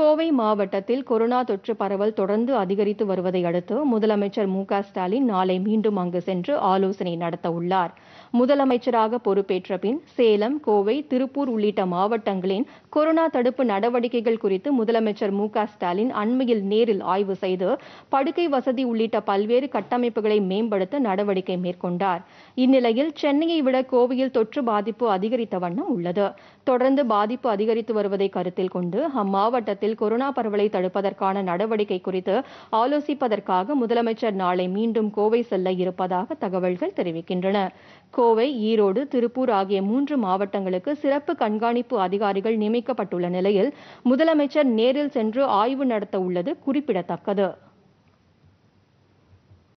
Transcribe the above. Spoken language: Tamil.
கோவை மாவட்டத்தில் கொரோனா தொற்று பரவல் தொடர்ந்து அதிகரித்து வருவதை அடுத்து முதலமைச்சர் மு ஸ்டாலின் நாளை மீண்டும் அங்கு சென்று ஆலோசனை நடத்த உள்ளார் முதலமைச்சராக பொறுப்பேற்ற பின் சேலம் கோவை திருப்பூர் உள்ளிட்ட மாவட்டங்களின் கொரோனா தடுப்பு நடவடிக்கைகள் குறித்து முதலமைச்சர் மு ஸ்டாலின் அண்மையில் நேரில் ஆய்வு செய்து படுக்கை வசதி உள்ளிட்ட பல்வேறு கட்டமைப்புகளை மேம்படுத்த நடவடிக்கை மேற்கொண்டார் இந்நிலையில் சென்னையை விட கோவையில் தொற்று பாதிப்பு அதிகரித்த வண்ணம் உள்ளது தொடர்ந்து பாதிப்பு அதிகரித்து வருவதை கருத்தில் கொண்டு அம்மாவட்டத்தில் மாநிலத்தில் கொரோனா பரவலை தடுப்பதற்கான நடவடிக்கை குறித்து ஆலோசிப்பதற்காக முதலமைச்சர் நாளை மீண்டும் கோவை செல்ல இருப்பதாக தகவல்கள் தெரிவிக்கின்றன கோவை ஈரோடு திருப்பூர் ஆகிய மூன்று மாவட்டங்களுக்கு சிறப்பு கண்காணிப்பு அதிகாரிகள் நியமிக்கப்பட்டுள்ள நிலையில் முதலமைச்சர் நேரில் சென்று ஆய்வு நடத்த உள்ளது குறிப்பிடத்தக்கது